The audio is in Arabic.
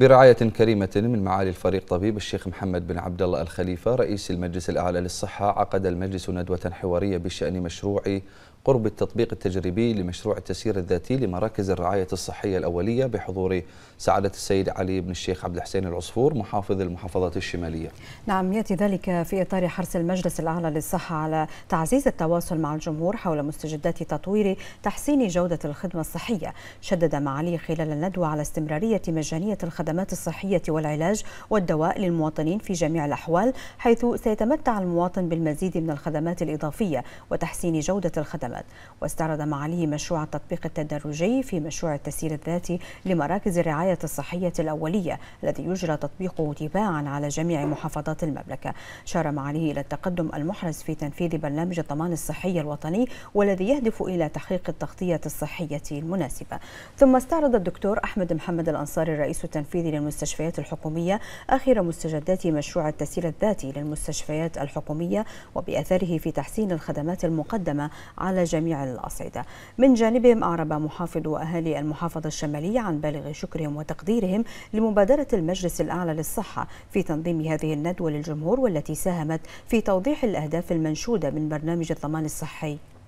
برعاية كريمة من معالي الفريق طبيب الشيخ محمد بن عبد الله الخليفة رئيس المجلس الأعلى للصحة عقد المجلس ندوة حوارية بشأن مشروع قرب التطبيق التجريبي لمشروع التسيير الذاتي لمراكز الرعاية الصحية الأولية بحضور سعادة السيد علي بن الشيخ عبد الحسين العصفور محافظ المحافظات الشمالية نعم يأتي ذلك في إطار حرص المجلس الأعلى للصحة على تعزيز التواصل مع الجمهور حول مستجدات تطوير تحسين جودة الخدمة الصحية شدد معالي خلال الندوة على استمرارية مجانية الخدمات الخدمات الصحية والعلاج والدواء للمواطنين في جميع الأحوال حيث سيتمتع المواطن بالمزيد من الخدمات الإضافية وتحسين جودة الخدمات واستعرض معاليه مشروع التطبيق التدرجي في مشروع التسيير الذاتي لمراكز الرعاية الصحية الأولية الذي يجرى تطبيقه تباعا على جميع محافظات المملكة شار معاليه إلى التقدم المحرز في تنفيذ برنامج الضمان الصحي الوطني والذي يهدف إلى تحقيق التغطية الصحية المناسبة ثم استعرض الدكتور أحمد محمد الأنصاري الرئيس التنفيذي التنفيذي للمستشفيات الحكومية آخر مستجدات مشروع التسيير الذاتي للمستشفيات الحكومية وبأثره في تحسين الخدمات المقدمة على جميع الأصعدة من جانبهم أعرب محافظ أهالي المحافظة الشمالية عن بالغ شكرهم وتقديرهم لمبادرة المجلس الأعلى للصحة في تنظيم هذه الندوة للجمهور والتي ساهمت في توضيح الأهداف المنشودة من برنامج الضمان الصحي